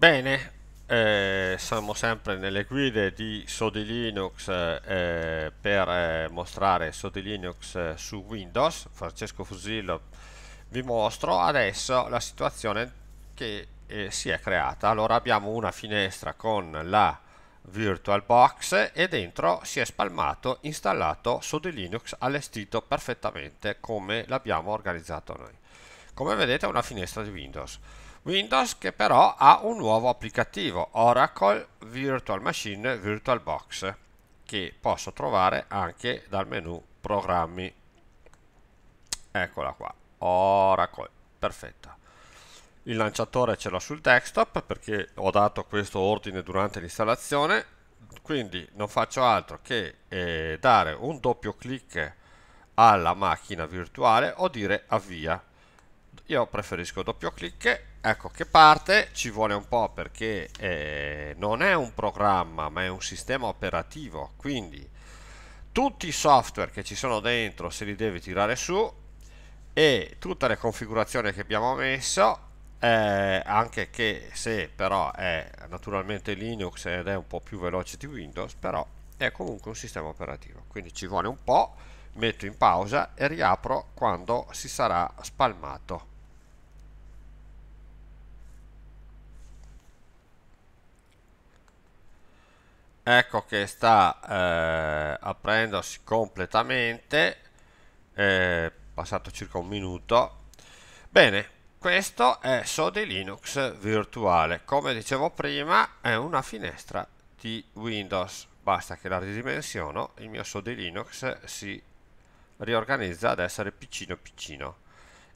Bene, eh, siamo sempre nelle guide di Sodi Linux eh, per eh, mostrare Sodi Linux eh, su Windows. Francesco Fusillo vi mostro adesso la situazione che eh, si è creata. Allora abbiamo una finestra con la VirtualBox e dentro si è spalmato, installato Sodi Linux allestito perfettamente come l'abbiamo organizzato noi. Come vedete è una finestra di Windows Windows che però ha un nuovo applicativo Oracle Virtual Machine VirtualBox che posso trovare anche dal menu programmi eccola qua Oracle perfetto. il lanciatore ce l'ho sul desktop perché ho dato questo ordine durante l'installazione quindi non faccio altro che eh, dare un doppio clic alla macchina virtuale o dire avvia io preferisco doppio clic ecco che parte ci vuole un po' perché eh, non è un programma ma è un sistema operativo quindi tutti i software che ci sono dentro se li deve tirare su e tutte le configurazioni che abbiamo messo eh, anche che se però è naturalmente Linux ed è un po' più veloce di Windows però è comunque un sistema operativo quindi ci vuole un po' metto in pausa e riapro quando si sarà spalmato ecco che sta eh, aprendosi completamente è eh, passato circa un minuto bene questo è Sode Linux virtuale come dicevo prima è una finestra di Windows basta che la ridimensiono il mio Sode Linux si riorganizza ad essere piccino piccino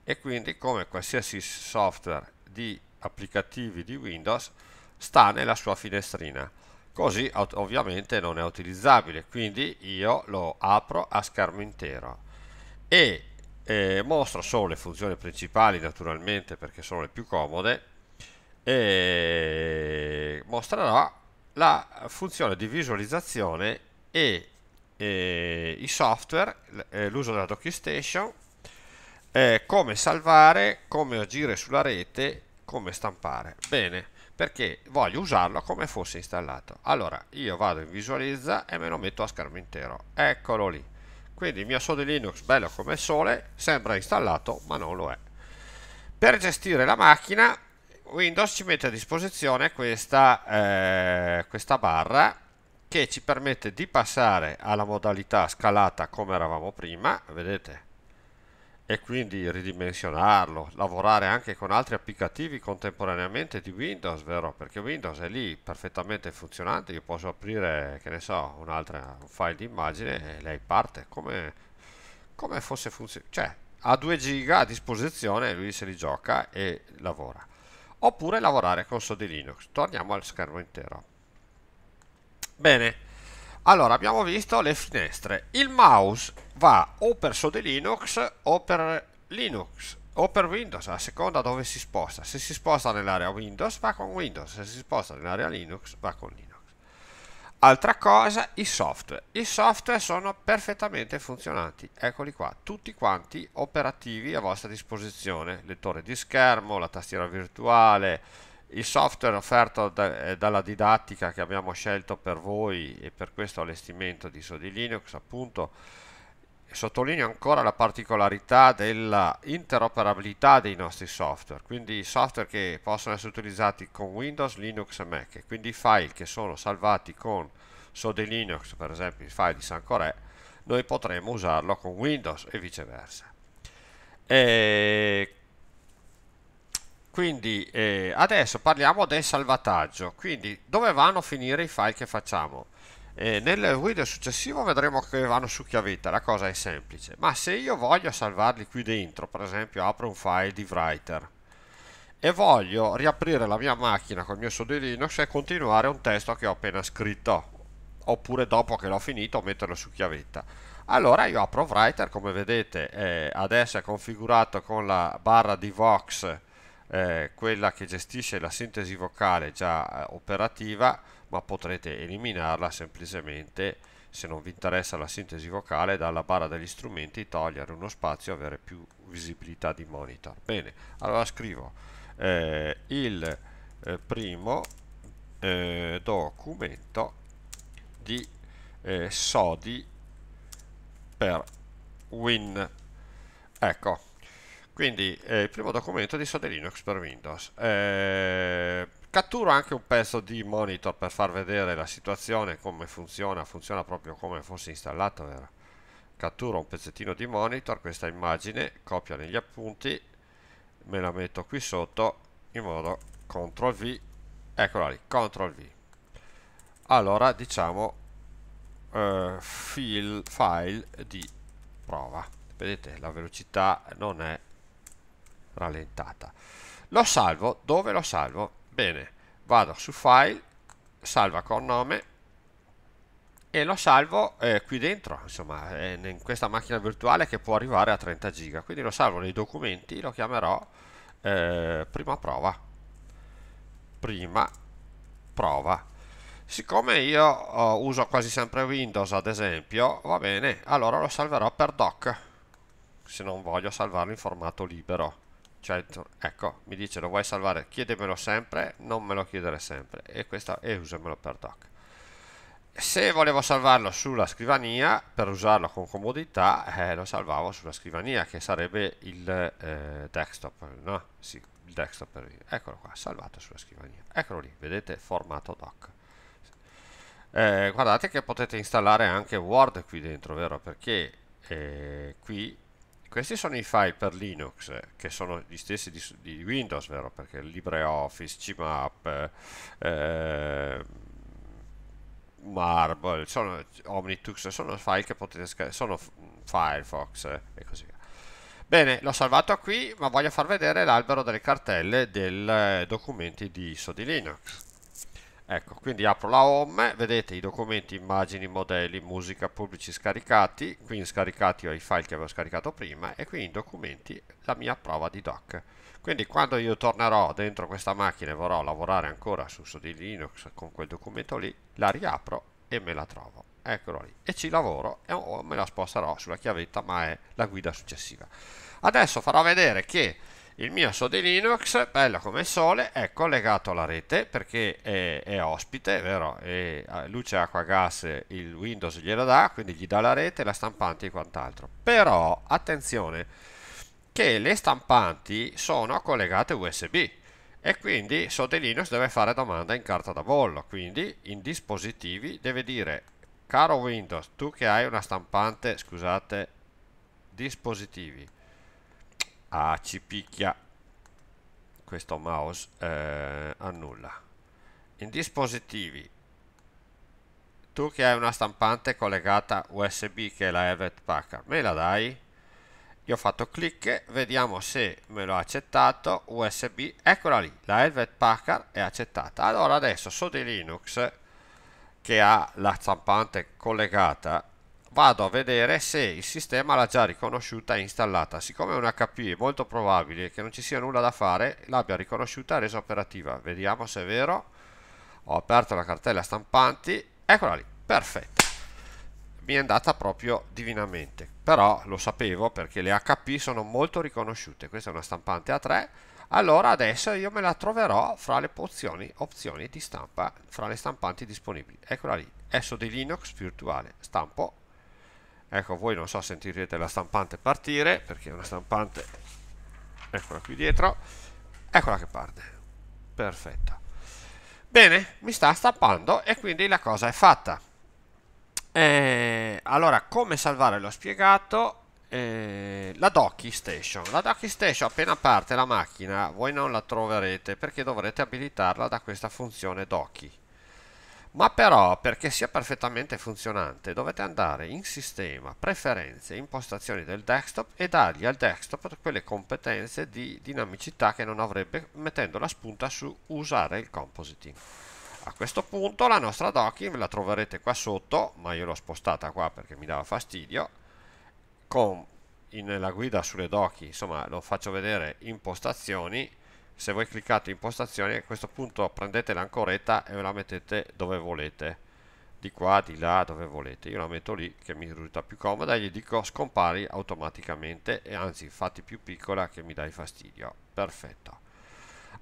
e quindi come qualsiasi software di applicativi di Windows sta nella sua finestrina così ovviamente non è utilizzabile quindi io lo apro a schermo intero e eh, mostro solo le funzioni principali naturalmente perché sono le più comode e mostrerò la funzione di visualizzazione e, e eh, i software eh, l'uso della DocuStation eh, come salvare come agire sulla rete come stampare bene perché voglio usarlo come fosse installato allora io vado in visualizza e me lo metto a schermo intero eccolo lì quindi il mio Sode Linux bello come il sole sembra installato ma non lo è per gestire la macchina Windows ci mette a disposizione questa, eh, questa barra che ci permette di passare alla modalità scalata come eravamo prima vedete e quindi ridimensionarlo, lavorare anche con altri applicativi contemporaneamente di Windows, vero? Perché Windows è lì perfettamente funzionante, io posso aprire, che ne so, un altro file di immagine e lei parte come, come fosse funzionante, cioè ha 2 giga a disposizione, lui se li gioca e lavora. Oppure lavorare con Sodi Linux. Torniamo al schermo intero. Bene. Allora, abbiamo visto le finestre. Il mouse va o per su Linux o per Linux o per Windows, a seconda dove si sposta. Se si sposta nell'area Windows va con Windows, se si sposta nell'area Linux va con Linux. Altra cosa, i software. I software sono perfettamente funzionanti, eccoli qua, tutti quanti operativi a vostra disposizione. Lettore di schermo, la tastiera virtuale, il software offerto da, eh, dalla didattica che abbiamo scelto per voi e per questo allestimento di Sodi Linux, appunto, sottolineo ancora la particolarità della interoperabilità dei nostri software, quindi software che possono essere utilizzati con Windows, Linux e Mac, quindi i file che sono salvati con Sode Linux, per esempio i file di San Sancorè, noi potremo usarlo con Windows e viceversa. E quindi eh, adesso parliamo del salvataggio quindi dove vanno a finire i file che facciamo eh, nel video successivo vedremo che vanno su chiavetta la cosa è semplice ma se io voglio salvarli qui dentro per esempio apro un file di writer e voglio riaprire la mia macchina col mio sudo Linux e continuare un testo che ho appena scritto oppure dopo che l'ho finito metterlo su chiavetta allora io apro writer come vedete eh, adesso è configurato con la barra di vox eh, quella che gestisce la sintesi vocale già eh, operativa, ma potrete eliminarla semplicemente se non vi interessa la sintesi vocale dalla barra degli strumenti togliere uno spazio e avere più visibilità di monitor bene allora scrivo eh, il eh, primo eh, documento di eh, sodi per win ecco quindi eh, il primo documento di Sode Linux per Windows. Eh, catturo anche un pezzo di monitor per far vedere la situazione, come funziona, funziona proprio come fosse installato. Era. Catturo un pezzettino di monitor, questa immagine, copio negli appunti, me la metto qui sotto in modo CTRL V, eccola lì, CTRL V. Allora diciamo eh, file di prova, vedete la velocità non è rallentata. Lo salvo, dove lo salvo? Bene, vado su file, salva con nome e lo salvo eh, qui dentro, insomma, eh, in questa macchina virtuale che può arrivare a 30 giga. Quindi lo salvo nei documenti, lo chiamerò eh, prima prova. Prima prova. Siccome io oh, uso quasi sempre Windows, ad esempio, va bene, allora lo salverò per doc, se non voglio salvarlo in formato libero cioè, ecco, mi dice lo vuoi salvare, chiedemelo sempre, non me lo chiedere sempre e, questa, e usamelo per doc. Se volevo salvarlo sulla scrivania, per usarlo con comodità, eh, lo salvavo sulla scrivania che sarebbe il eh, desktop, no? Sì, il desktop, eccolo qua, salvato sulla scrivania, eccolo lì, vedete, formato doc. Eh, guardate che potete installare anche Word qui dentro, vero? Perché eh, qui questi sono i file per Linux, eh, che sono gli stessi di, di Windows, vero? Perché LibreOffice, Cmap, eh, Marble, sono Omnitux, sono file che potete scaricare, sono Firefox eh, e così via. Bene, l'ho salvato qui, ma voglio far vedere l'albero delle cartelle dei eh, documenti di ISO di Linux. Ecco, quindi apro la home, vedete i documenti, immagini, modelli, musica, pubblici scaricati, qui in scaricati ho i file che avevo scaricato prima e qui in documenti la mia prova di doc. Quindi quando io tornerò dentro questa macchina e vorrò lavorare ancora su di Linux con quel documento lì, la riapro e me la trovo. Eccolo lì. E ci lavoro e me la sposterò sulla chiavetta, ma è la guida successiva. Adesso farò vedere che il mio Sode Linux, bello come il sole, è collegato alla rete perché è, è ospite, vero? E eh, luce, acqua, gas, il Windows gliela dà, quindi gli dà la rete, la stampante e quant'altro. Però, attenzione, che le stampanti sono collegate USB e quindi Sode Linux deve fare domanda in carta da bollo, quindi in dispositivi deve dire caro Windows, tu che hai una stampante, scusate, dispositivi Ah, ci picchia questo mouse eh, annulla. In dispositivi, tu che hai una stampante collegata USB che è la Evet Packard, me la dai? Io ho fatto clic, vediamo se me l'ha accettato, USB, eccola lì, la Helvet Packard è accettata. Allora adesso su di Linux che ha la stampante collegata vado a vedere se il sistema l'ha già riconosciuta e installata. Siccome è un HP è molto probabile che non ci sia nulla da fare, l'abbia riconosciuta e resa operativa. Vediamo se è vero. Ho aperto la cartella stampanti, eccola lì, perfetta. Mi è andata proprio divinamente, però lo sapevo perché le HP sono molto riconosciute. Questa è una stampante A3, allora adesso io me la troverò fra le opzioni, opzioni di stampa, fra le stampanti disponibili. Eccola lì, esso di Linux virtuale, stampo ecco voi non so sentirete la stampante partire perché è una stampante eccola qui dietro eccola che parte perfetto bene mi sta stampando e quindi la cosa è fatta eh, allora come salvare l'ho spiegato eh, la docking station la docking station appena parte la macchina voi non la troverete perché dovrete abilitarla da questa funzione docking ma però perché sia perfettamente funzionante dovete andare in sistema, preferenze, impostazioni del desktop e dargli al desktop quelle competenze di dinamicità che non avrebbe mettendo la spunta su usare il compositing. A questo punto la nostra docking la troverete qua sotto, ma io l'ho spostata qua perché mi dava fastidio, con, nella guida sulle docking, insomma lo faccio vedere impostazioni, se voi cliccate impostazioni a questo punto prendete l'ancoretta e ve la mettete dove volete di qua, di là, dove volete io la metto lì che mi risulta più comoda e gli dico scompari automaticamente e anzi fatti più piccola che mi dai fastidio perfetto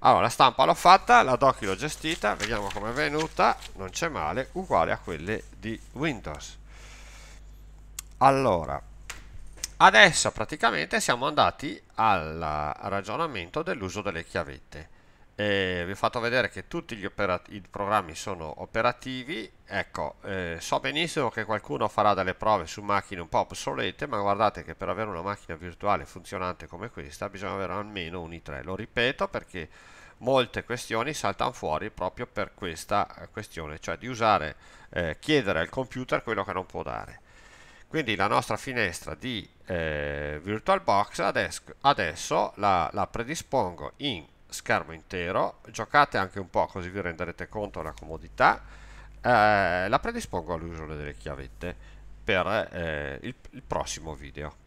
allora la stampa l'ho fatta, la docky l'ho gestita vediamo com'è venuta non c'è male, uguale a quelle di Windows allora Adesso praticamente siamo andati al ragionamento dell'uso delle chiavette. E vi ho fatto vedere che tutti gli i programmi sono operativi ecco eh, so benissimo che qualcuno farà delle prove su macchine un po' obsolete ma guardate che per avere una macchina virtuale funzionante come questa bisogna avere almeno un i3 lo ripeto perché molte questioni saltano fuori proprio per questa eh, questione cioè di usare eh, chiedere al computer quello che non può dare quindi la nostra finestra di eh, VirtualBox adesso, adesso la, la, predispongo in schermo intero giocate anche un po' così vi renderete conto della comodità eh, la predispongo all'uso delle chiavette per eh, il, il prossimo video